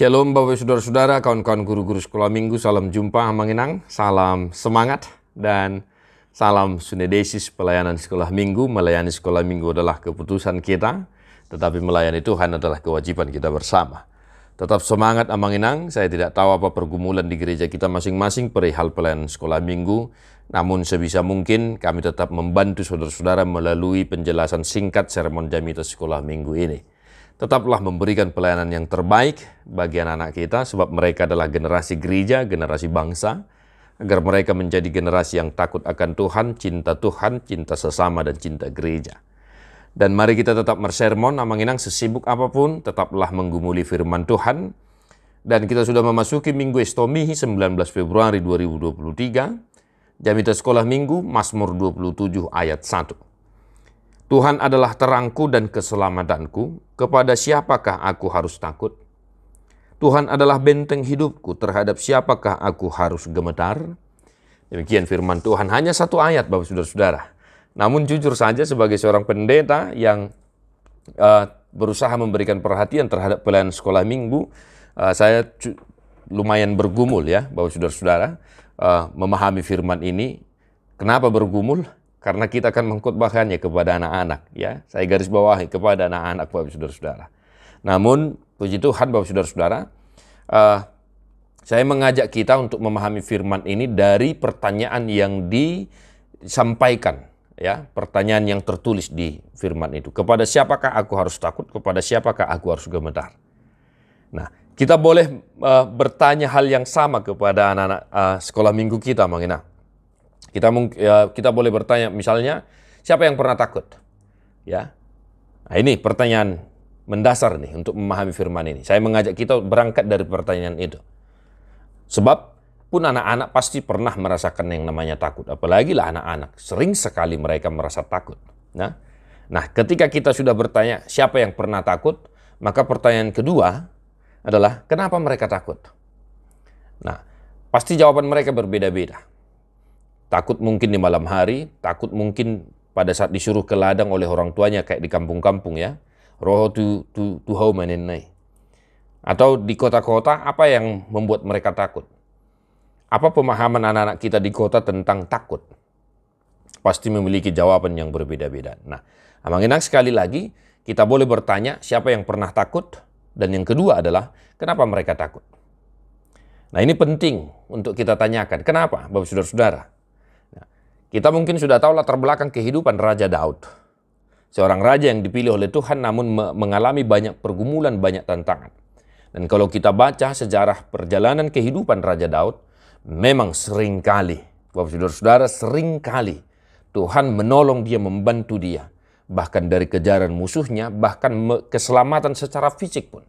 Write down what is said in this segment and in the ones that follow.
Shalom Bapak Saudara-saudara, kawan-kawan guru-guru sekolah minggu, salam jumpa menginang, salam semangat, dan salam sunedesis pelayanan sekolah minggu. Melayani sekolah minggu adalah keputusan kita, tetapi melayani Tuhan adalah kewajiban kita bersama. Tetap semangat Amanginang, saya tidak tahu apa pergumulan di gereja kita masing-masing perihal pelayanan sekolah minggu, namun sebisa mungkin kami tetap membantu saudara-saudara melalui penjelasan singkat sermon jamita sekolah minggu ini tetaplah memberikan pelayanan yang terbaik bagi anak-anak kita, sebab mereka adalah generasi gereja, generasi bangsa, agar mereka menjadi generasi yang takut akan Tuhan, cinta Tuhan, cinta sesama, dan cinta gereja. Dan mari kita tetap bersermon, amanginang sesibuk apapun, tetaplah menggumuli firman Tuhan. Dan kita sudah memasuki Minggu Estomihi 19 Februari 2023. Jamita sekolah Minggu, Mazmur 27 ayat 1. Tuhan adalah terangku dan keselamatanku, kepada siapakah aku harus takut? Tuhan adalah benteng hidupku, terhadap siapakah aku harus gemetar? Demikian firman Tuhan, hanya satu ayat Bapak Saudara-saudara. Namun jujur saja sebagai seorang pendeta yang uh, berusaha memberikan perhatian terhadap pelayanan sekolah minggu, uh, saya lumayan bergumul ya Bapak Saudara-saudara uh, memahami firman ini. Kenapa bergumul? karena kita akan mengkutbahkannya kepada anak-anak ya. Saya garis bawahi kepada anak-anak Bapak Saudara-saudara. Namun puji Tuhan Bapak Saudara-saudara, uh, saya mengajak kita untuk memahami firman ini dari pertanyaan yang disampaikan ya, pertanyaan yang tertulis di firman itu. Kepada siapakah aku harus takut? Kepada siapakah aku harus gemetar? Nah, kita boleh uh, bertanya hal yang sama kepada anak-anak uh, sekolah minggu kita mengenai kita ya, kita boleh bertanya misalnya siapa yang pernah takut? Ya. Nah, ini pertanyaan mendasar nih untuk memahami firman ini. Saya mengajak kita berangkat dari pertanyaan itu. Sebab pun anak-anak pasti pernah merasakan yang namanya takut. Apalagi lah anak-anak. Sering sekali mereka merasa takut. Nah, nah, ketika kita sudah bertanya siapa yang pernah takut, maka pertanyaan kedua adalah kenapa mereka takut? Nah, pasti jawaban mereka berbeda-beda. Takut mungkin di malam hari, takut mungkin pada saat disuruh ke ladang oleh orang tuanya kayak di kampung-kampung ya. roh tu tu tuhau menenai. Atau di kota-kota apa yang membuat mereka takut? Apa pemahaman anak-anak kita di kota tentang takut? Pasti memiliki jawaban yang berbeda-beda. Nah, amang Enak sekali lagi, kita boleh bertanya siapa yang pernah takut, dan yang kedua adalah kenapa mereka takut. Nah ini penting untuk kita tanyakan. Kenapa, Bapak Saudara-saudara? Kita mungkin sudah tahu latar belakang kehidupan Raja Daud. Seorang raja yang dipilih oleh Tuhan namun mengalami banyak pergumulan, banyak tantangan. Dan kalau kita baca sejarah perjalanan kehidupan Raja Daud, memang seringkali, Bapak Saudara-saudara, seringkali Tuhan menolong dia, membantu dia. Bahkan dari kejaran musuhnya, bahkan keselamatan secara fisik pun.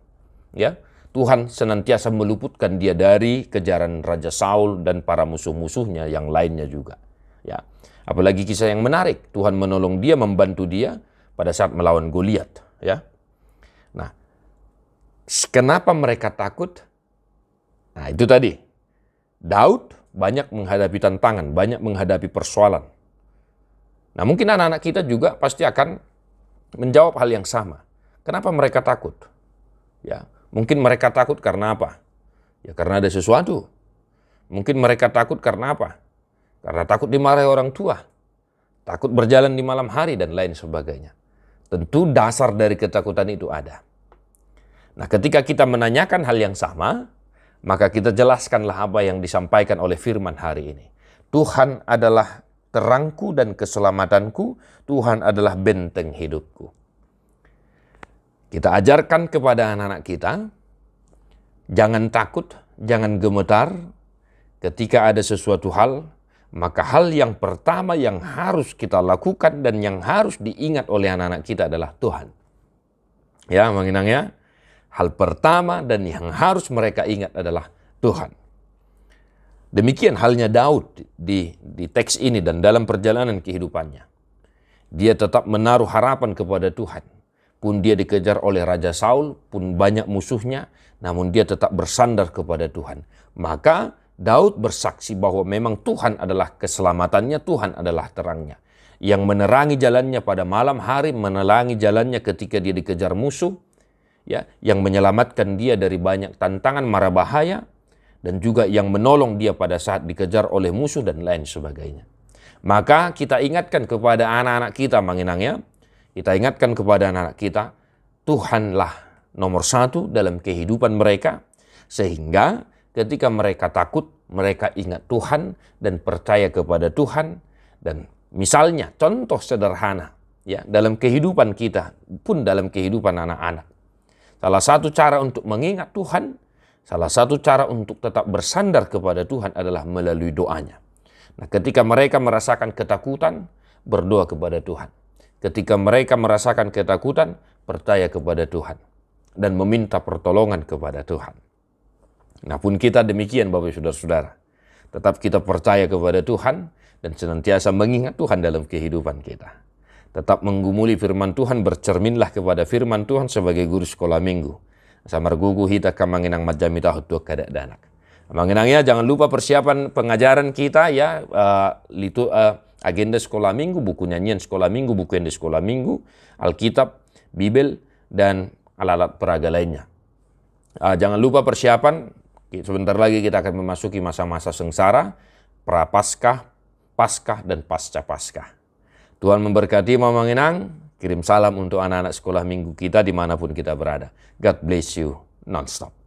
Ya, Tuhan senantiasa meluputkan dia dari kejaran Raja Saul dan para musuh-musuhnya yang lainnya juga. Ya. Apalagi kisah yang menarik, Tuhan menolong dia, membantu dia pada saat melawan Goliat, ya. Nah, kenapa mereka takut? Nah, itu tadi. Daud banyak menghadapi tantangan, banyak menghadapi persoalan. Nah, mungkin anak-anak kita juga pasti akan menjawab hal yang sama. Kenapa mereka takut? Ya, mungkin mereka takut karena apa? Ya, karena ada sesuatu. Mungkin mereka takut karena apa? Karena takut dimarahi orang tua, takut berjalan di malam hari dan lain sebagainya. Tentu dasar dari ketakutan itu ada. Nah, ketika kita menanyakan hal yang sama, maka kita jelaskanlah apa yang disampaikan oleh firman hari ini. Tuhan adalah terangku dan keselamatanku, Tuhan adalah benteng hidupku. Kita ajarkan kepada anak-anak kita, jangan takut, jangan gemetar ketika ada sesuatu hal maka hal yang pertama yang harus kita lakukan dan yang harus diingat oleh anak-anak kita adalah Tuhan. Ya, menginang ya. Hal pertama dan yang harus mereka ingat adalah Tuhan. Demikian halnya Daud di, di teks ini dan dalam perjalanan kehidupannya. Dia tetap menaruh harapan kepada Tuhan. Pun dia dikejar oleh Raja Saul, pun banyak musuhnya, namun dia tetap bersandar kepada Tuhan. Maka Daud bersaksi bahwa memang Tuhan adalah keselamatannya, Tuhan adalah terangnya. Yang menerangi jalannya pada malam hari, menerangi jalannya ketika dia dikejar musuh, ya, yang menyelamatkan dia dari banyak tantangan mara bahaya, dan juga yang menolong dia pada saat dikejar oleh musuh dan lain sebagainya. Maka kita ingatkan kepada anak-anak kita mengenangnya, kita ingatkan kepada anak-anak kita, Tuhanlah nomor satu dalam kehidupan mereka, sehingga Ketika mereka takut, mereka ingat Tuhan dan percaya kepada Tuhan. Dan misalnya contoh sederhana ya dalam kehidupan kita pun dalam kehidupan anak-anak. Salah satu cara untuk mengingat Tuhan, salah satu cara untuk tetap bersandar kepada Tuhan adalah melalui doanya. Nah, ketika mereka merasakan ketakutan, berdoa kepada Tuhan. Ketika mereka merasakan ketakutan, percaya kepada Tuhan dan meminta pertolongan kepada Tuhan. Nah pun kita demikian Bapak Saudara-saudara. Tetap kita percaya kepada Tuhan dan senantiasa mengingat Tuhan dalam kehidupan kita. Tetap menggumuli firman Tuhan, bercerminlah kepada firman Tuhan sebagai guru sekolah minggu. Samar gugu hita kamanginang majami tahu tua kadak danak. Manginangnya jangan lupa persiapan pengajaran kita ya uh, agenda sekolah minggu, buku nyanyian sekolah minggu, buku yang di sekolah minggu, Alkitab, Bibel, dan alat-alat peraga lainnya. Eh, jangan lupa persiapan Sebentar lagi kita akan memasuki masa-masa sengsara, prapaskah, paskah, dan pasca-paskah. Tuhan memberkati Mama Mengenang. Kirim salam untuk anak-anak sekolah minggu kita dimanapun kita berada. God bless you nonstop.